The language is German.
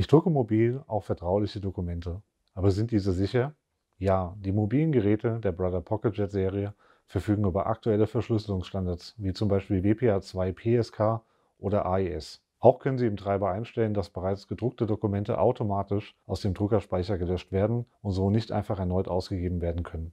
Ich drucke mobil auch vertrauliche Dokumente. Aber sind diese sicher? Ja, die mobilen Geräte der Brother Pocket Jet Serie verfügen über aktuelle Verschlüsselungsstandards, wie zum Beispiel WPA2 PSK oder AES. Auch können Sie im Treiber einstellen, dass bereits gedruckte Dokumente automatisch aus dem Druckerspeicher gelöscht werden und so nicht einfach erneut ausgegeben werden können.